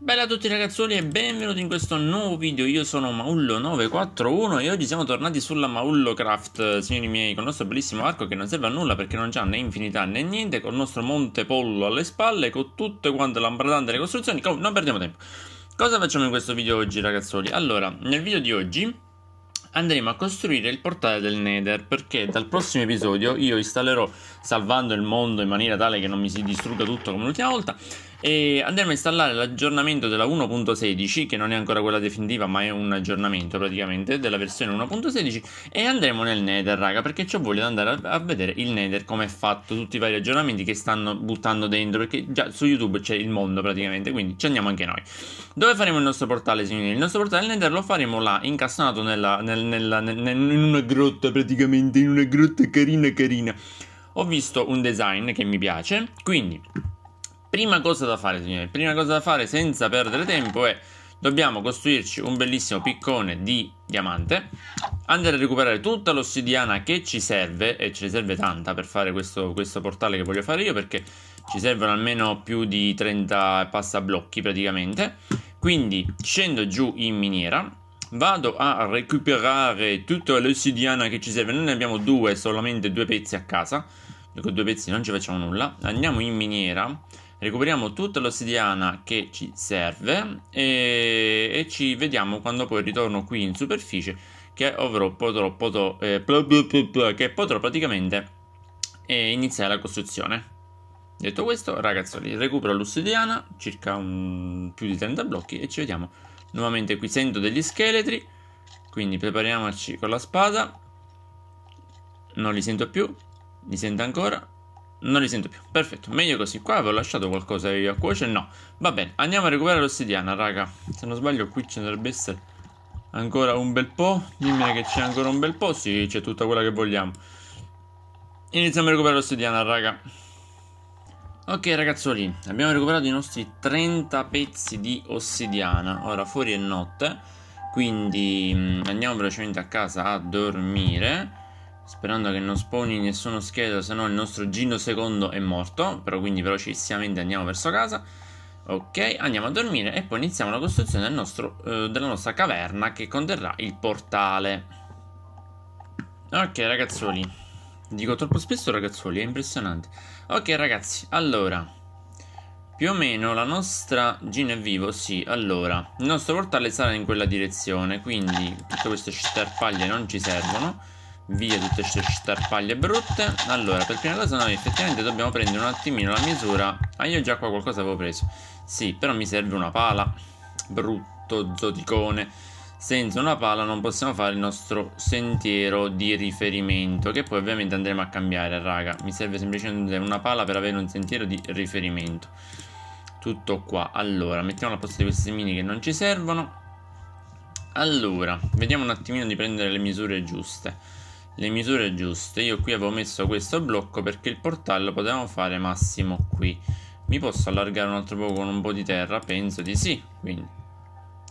Bella a tutti ragazzoli e benvenuti in questo nuovo video, io sono Maullo941 e oggi siamo tornati sulla Maullo Craft, eh, signori miei, con il nostro bellissimo arco che non serve a nulla perché non c'ha né infinità né niente, con il nostro monte pollo alle spalle, con tutte quante l'ambradante le costruzioni, non perdiamo tempo. Cosa facciamo in questo video oggi ragazzoli? Allora, nel video di oggi andremo a costruire il portale del Nether perché dal prossimo episodio io installerò salvando il mondo in maniera tale che non mi si distrugga tutto come l'ultima volta e andremo a installare l'aggiornamento della 1.16 che non è ancora quella definitiva ma è un aggiornamento praticamente della versione 1.16 e andremo nel nether raga perché ci voglio andare a vedere il nether come è fatto tutti i vari aggiornamenti che stanno buttando dentro perché già su youtube c'è il mondo praticamente quindi ci andiamo anche noi dove faremo il nostro portale signori? il nostro portale nether lo faremo là incastonato nella, nel, nella, nel, in una grotta praticamente in una grotta carina carina ho visto un design che mi piace quindi prima cosa da fare, signori, prima cosa da fare senza perdere tempo è dobbiamo costruirci un bellissimo piccone di diamante, andare a recuperare tutta l'ossidiana che ci serve, e ce ne serve tanta per fare questo, questo portale che voglio fare io, perché ci servono almeno più di 30 passablocchi praticamente. Quindi scendo giù in miniera, vado a recuperare tutta l'ossidiana che ci serve, noi ne abbiamo due, solamente due pezzi a casa, con due pezzi non ci facciamo nulla, andiamo in miniera recuperiamo tutta l'ossidiana che ci serve e, e ci vediamo quando poi ritorno qui in superficie che avrò potrò, potrò, eh, bla bla bla che potrò praticamente eh, iniziare la costruzione. Detto questo, ragazzi recupero l'ossidiana, circa un, più di 30 blocchi e ci vediamo nuovamente qui. Sento degli scheletri, quindi prepariamoci con la spada. Non li sento più, li sento ancora, non li sento più. Perfetto, meglio così. Qua avevo lasciato qualcosa io a cuocere. No. Va bene, andiamo a recuperare l'ossidiana, raga. Se non sbaglio, qui ce ne dovrebbe essere ancora un bel po'. Dimmi che c'è ancora un bel po'. Sì, c'è tutta quella che vogliamo. Iniziamo a recuperare l'ossidiana, raga. Ok, ragazzoli, abbiamo recuperato i nostri 30 pezzi di ossidiana. Ora, fuori è notte. Quindi mm, andiamo velocemente a casa a dormire. Sperando che non spawni nessuno scheletro, se no il nostro Gino secondo è morto. Però quindi velocissimamente andiamo verso casa. Ok, andiamo a dormire e poi iniziamo la costruzione del nostro, eh, della nostra caverna che conterrà il portale. Ok, ragazzuoli. Dico troppo spesso ragazzuoli, è impressionante. Ok, ragazzi, allora. Più o meno la nostra Gino è vivo, sì. Allora, il nostro portale sarà in quella direzione, quindi tutte queste scitarpaglie non ci servono via tutte queste starpaglie brutte allora per prima cosa noi effettivamente dobbiamo prendere un attimino la misura ah io già qua qualcosa avevo preso sì però mi serve una pala brutto zoticone senza una pala non possiamo fare il nostro sentiero di riferimento che poi ovviamente andremo a cambiare raga mi serve semplicemente una pala per avere un sentiero di riferimento tutto qua allora mettiamo a posto di questi mini che non ci servono allora vediamo un attimino di prendere le misure giuste le misure giuste. Io qui avevo messo questo blocco perché il portello potevamo fare massimo qui. Mi posso allargare un altro po' con un po' di terra? Penso di sì, quindi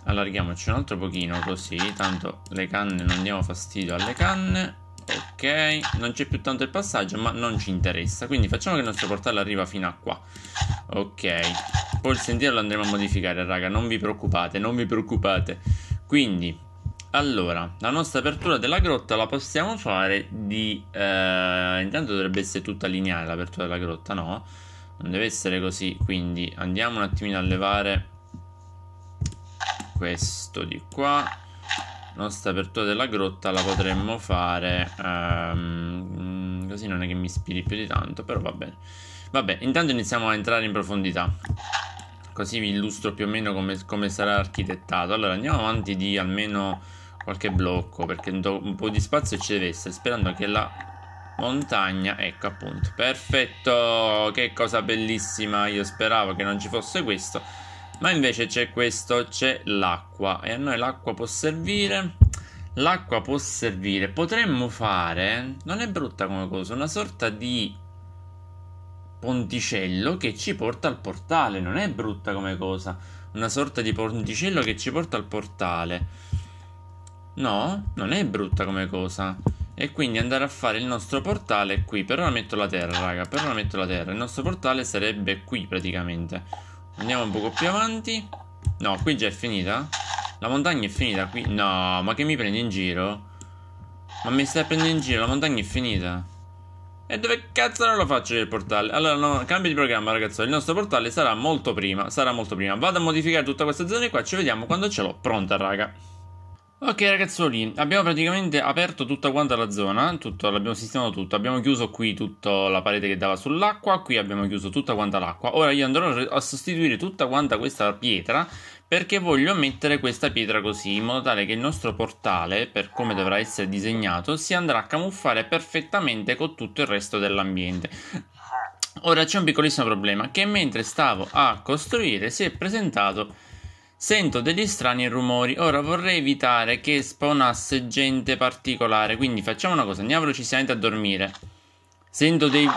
allarghiamoci un altro pochino così, tanto le canne non diamo fastidio alle canne. Ok, non c'è più tanto il passaggio, ma non ci interessa, quindi facciamo che il nostro portale arriva fino a qua. Ok, poi il sentiero lo andremo a modificare, raga, non vi preoccupate, non vi preoccupate. Quindi allora, la nostra apertura della grotta la possiamo fare di... Eh, intanto dovrebbe essere tutta lineare l'apertura della grotta, no? Non deve essere così, quindi andiamo un attimino a levare questo di qua. La nostra apertura della grotta la potremmo fare... Ehm, mm, così non è che mi ispiri più di tanto, però va bene. Vabbè, intanto iniziamo a entrare in profondità così vi illustro più o meno come, come sarà architettato. Allora andiamo avanti di almeno qualche blocco perché un po' di spazio ci deve essere sperando che la montagna ecco appunto perfetto che cosa bellissima io speravo che non ci fosse questo ma invece c'è questo c'è l'acqua e a noi l'acqua può servire l'acqua può servire potremmo fare non è brutta come cosa una sorta di ponticello che ci porta al portale non è brutta come cosa una sorta di ponticello che ci porta al portale No, non è brutta come cosa. E quindi andare a fare il nostro portale qui. Per ora metto la terra, raga. Per ora metto la terra. Il nostro portale sarebbe qui praticamente. Andiamo un poco più avanti. No, qui già è finita. La montagna è finita qui. No, ma che mi prendi in giro? Ma mi stai prendendo in giro? La montagna è finita. E dove cazzo non lo faccio il portale? Allora, no, cambio di programma, ragazzi. Il nostro portale sarà molto prima. Sarà molto prima. Vado a modificare tutta questa zona qua. Ci vediamo quando ce l'ho pronta, raga. Ok ragazzoli, abbiamo praticamente aperto tutta quanta la zona, tutto, l'abbiamo sistemato tutto, abbiamo chiuso qui tutta la parete che dava sull'acqua, qui abbiamo chiuso tutta quanta l'acqua, ora io andrò a sostituire tutta quanta questa pietra perché voglio mettere questa pietra così in modo tale che il nostro portale, per come dovrà essere disegnato, si andrà a camuffare perfettamente con tutto il resto dell'ambiente. Ora c'è un piccolissimo problema che mentre stavo a costruire si è presentato Sento degli strani rumori. Ora vorrei evitare che spawnasse gente particolare. Quindi facciamo una cosa: andiamo velocissimamente a dormire. Sento dei,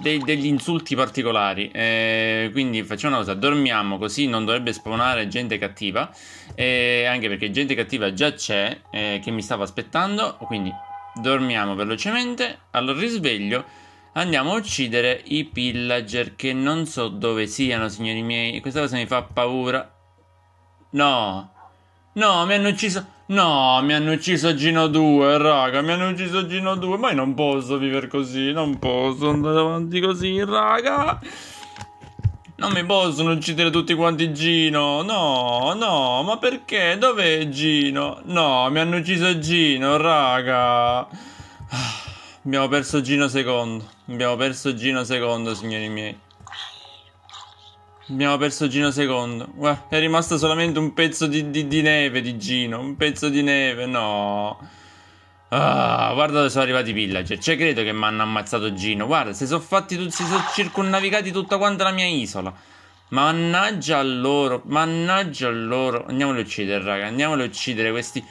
dei, degli insulti particolari. Eh, quindi facciamo una cosa: dormiamo così non dovrebbe spawnare gente cattiva. Eh, anche perché gente cattiva già c'è, eh, che mi stava aspettando. Quindi dormiamo velocemente. Al risveglio andiamo a uccidere i pillager che non so dove siano, signori miei. Questa cosa mi fa paura. No. No, mi hanno ucciso. No, mi hanno ucciso Gino 2, raga. Mi hanno ucciso Gino 2. Ma io non posso vivere così. Non posso andare avanti così, raga. Non mi possono uccidere tutti quanti Gino. No, no, ma perché? Dov'è Gino? No, mi hanno ucciso Gino, raga. Ah, abbiamo perso Gino secondo. Abbiamo perso Gino secondo, signori miei. Abbiamo perso Gino secondo. Guarda, è rimasto solamente un pezzo di, di, di, neve di Gino. Un pezzo di neve, no. Ah, guarda dove sono arrivati i villager. Cioè, credo che mi hanno ammazzato Gino. Guarda, si sono fatti tutti, si sono circonnavigati tutta quanta la mia isola. Mannaggia a loro, mannaggia a loro. Andiamoli a uccidere, raga. Andiamoli a uccidere questi,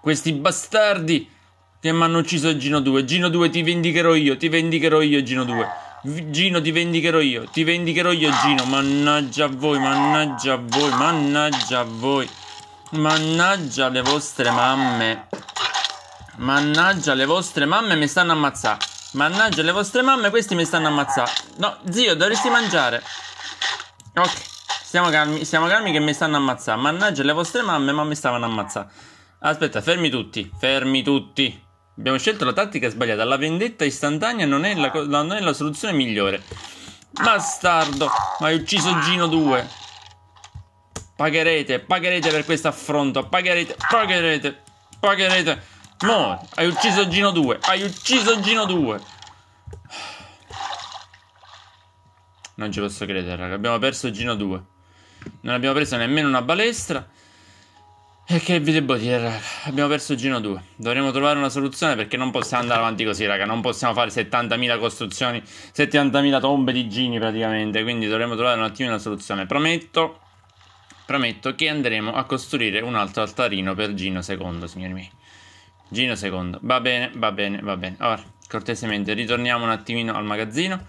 questi bastardi che mi hanno ucciso Gino 2. Gino 2, ti vendicherò io, ti vendicherò io, Gino 2. Gino, ti vendicherò io, ti vendicherò io, Gino. Mannaggia a voi, mannaggia a voi, mannaggia a voi. Mannaggia le vostre mamme. Mannaggia le vostre mamme, mi stanno ammazzando. Mannaggia le vostre mamme, questi mi stanno ammazzando. No, zio, dovresti mangiare. Ok, siamo calmi, siamo calmi che mi stanno ammazzando. Mannaggia le vostre mamme, ma mi stavano ammazzando. Aspetta, fermi tutti, fermi tutti. Abbiamo scelto la tattica sbagliata. La vendetta istantanea non è la, non è la soluzione migliore. Bastardo, ma hai ucciso Gino 2. Pagherete, pagherete per questo affronto. Pagherete, pagherete, pagherete. No, hai ucciso Gino 2. Hai ucciso Gino 2. Non ci posso credere, raga. Abbiamo perso Gino 2. Non abbiamo preso nemmeno una balestra. E che vi devo dire, raga? Abbiamo perso Gino 2. Dovremmo trovare una soluzione perché non possiamo andare avanti così, raga. Non possiamo fare 70.000 costruzioni, 70.000 tombe di Gini praticamente. Quindi dovremmo trovare un attimo una soluzione. Prometto, prometto che andremo a costruire un altro altarino per Gino II, signori miei. Gino II. Va bene, va bene, va bene. Ora, cortesemente, ritorniamo un attimino al magazzino.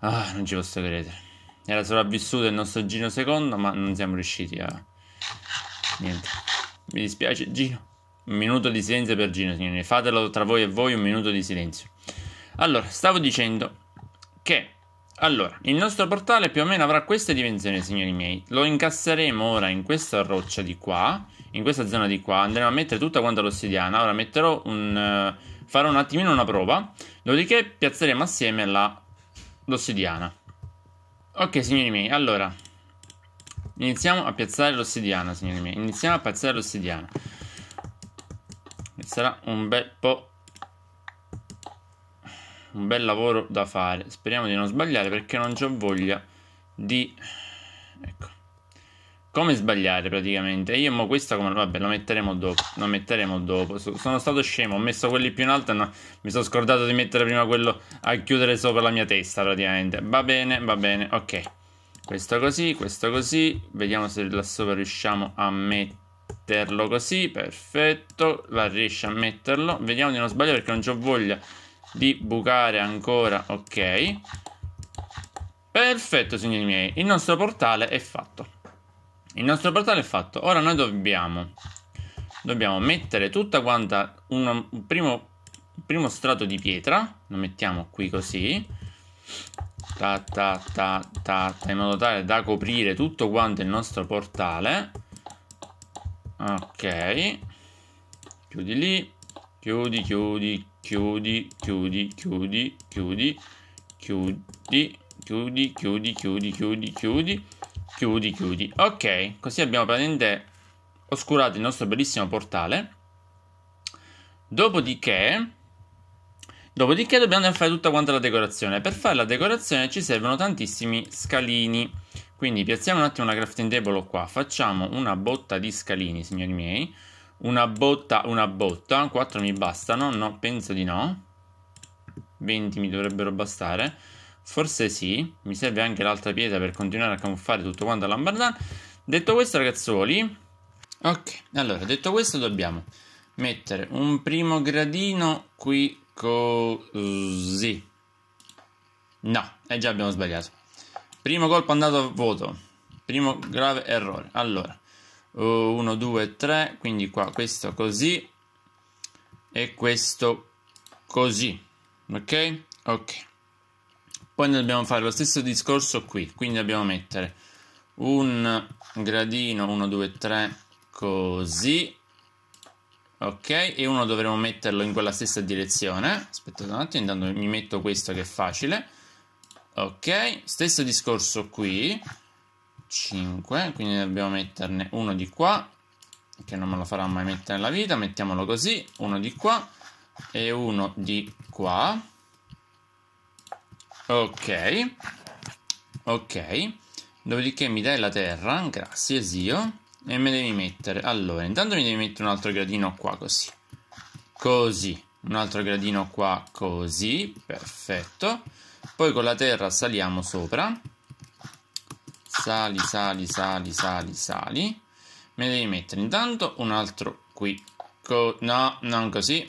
Ah, non ci posso credere. Era sopravvissuto il nostro Gino II, ma non siamo riusciti a Niente. Mi dispiace, Gino. Un minuto di silenzio per Gino, signori. Fatelo tra voi e voi un minuto di silenzio. Allora, stavo dicendo che allora, il nostro portale più o meno avrà queste dimensioni, signori miei. Lo incasseremo ora in questa roccia di qua, in questa zona di qua. Andremo a mettere tutta quanta l'ossidiana. Ora metterò un... Uh, farò un attimino una prova. Dopodiché piazzeremo assieme la, l'ossidiana. Ok, signori miei, allora... Iniziamo a piazzare l'ossidiana, signori miei. Iniziamo a piazzare l'ossidiana. Sarà un bel po' un bel lavoro da fare. Speriamo di non sbagliare perché non ho voglia di... Ecco. Come sbagliare praticamente? Io mo questa come... Vabbè, la metteremo dopo. Lo metteremo dopo. Sono stato scemo, ho messo quelli più in alto e no... mi sono scordato di mettere prima quello a chiudere sopra la mia testa praticamente. Va bene, va bene, ok. Questo così, questo così. Vediamo se là sopra riusciamo a metterlo così. Perfetto. La riesce a metterlo. Vediamo di non sbagliare perché non ho voglia di bucare ancora. Ok. Perfetto, signori miei. Il nostro portale è fatto. Il nostro portale è fatto. Ora noi dobbiamo, dobbiamo mettere tutta quanta un primo, primo strato di pietra. Lo mettiamo qui così ta, ta, ta, ta, in modo tale da coprire tutto quanto il nostro portale ok chiudi lì chiudi chiudi chiudi chiudi chiudi chiudi chiudi chiudi chiudi chiudi chiudi chiudi chiudi chiudi ok così abbiamo praticamente oscurato il nostro bellissimo portale dopodiché Dopodiché dobbiamo andare a fare tutta quanta la decorazione. Per fare la decorazione ci servono tantissimi scalini. Quindi piazziamo un attimo la crafting table qua. Facciamo una botta di scalini, signori miei. Una botta, una botta. 4 mi bastano? No, penso di no. 20 mi dovrebbero bastare. Forse sì. Mi serve anche l'altra pietra per continuare a camuffare tutto quanto all'ambardan. Detto questo, ragazzuoli. Ok, allora, detto questo dobbiamo mettere un primo gradino qui così. No, e eh già abbiamo sbagliato. Primo colpo andato a vuoto. Primo grave errore. Allora, 1, 2, 3. Quindi qua questo così. E questo così. Ok? Ok. Poi dobbiamo fare lo stesso discorso qui. Quindi dobbiamo mettere un gradino 1, 2, 3 così Ok, e uno dovremo metterlo in quella stessa direzione. Aspettate un attimo, intanto mi metto questo che è facile. Ok, stesso discorso qui. 5, quindi dobbiamo metterne uno di qua, che non me lo farà mai mettere nella vita. Mettiamolo così, uno di qua e uno di qua. Ok, ok. Dopodiché mi dai la terra, grazie zio e me devi mettere allora intanto mi devi mettere un altro gradino qua così così un altro gradino qua così perfetto poi con la terra saliamo sopra sali sali sali sali sali me devi mettere intanto un altro qui Co no non così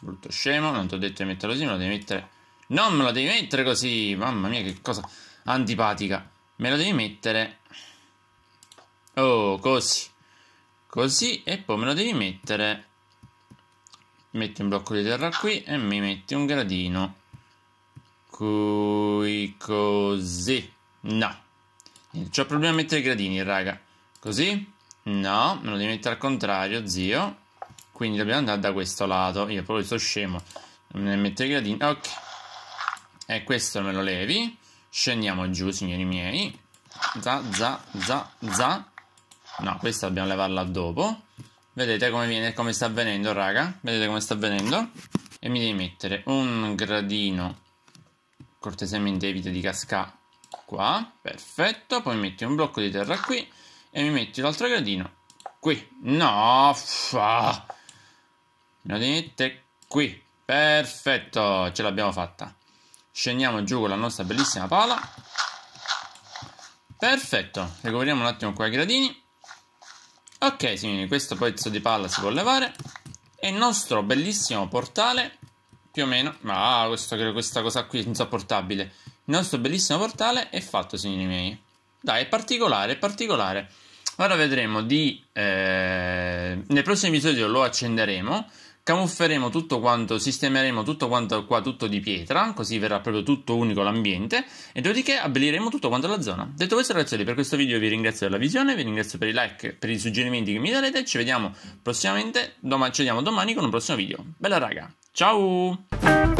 brutto scemo non ti ho detto di metterlo così me lo devi mettere non me lo devi mettere così mamma mia che cosa antipatica me lo devi mettere Oh, così. Così e poi me lo devi mettere. Metti un blocco di terra qui e mi metti un gradino. Qui così. No. Non c'ho problema a mettere i gradini, raga. Così? No, me lo devi mettere al contrario, zio. Quindi dobbiamo andare da questo lato. Io proprio sto scemo. Non me ne metto i gradini. Ok. E questo me lo levi. Scendiamo giù, signori miei. Za, za, za, za. No, questa dobbiamo levarla dopo. Vedete come viene, come sta avvenendo, raga? Vedete come sta avvenendo? E mi devi mettere un gradino cortesemente evita di cascare qua, perfetto. Poi metti un blocco di terra qui e mi metti l'altro gradino qui. No, fa. Lo devi mettere qui, perfetto, ce l'abbiamo fatta. Scendiamo giù con la nostra bellissima pala. Perfetto, recuperiamo un attimo qua i gradini. Ok signori, questo pezzo di palla si può levare e il nostro bellissimo portale, più o meno, ma ah, questo, questa cosa qui è insopportabile, il nostro bellissimo portale è fatto signori miei. Dai, è particolare, è particolare. Ora vedremo di... Eh, nel prossimo episodio lo accenderemo camufferemo tutto quanto, sistemeremo tutto quanto qua, tutto di pietra, così verrà proprio tutto unico l'ambiente, e dopodiché abbelliremo tutto quanto la zona. Detto questo ragazzi, per questo video vi ringrazio per la visione, vi ringrazio per i like, per i suggerimenti che mi darete, ci vediamo prossimamente, domani, ci vediamo domani con un prossimo video. Bella raga, ciao!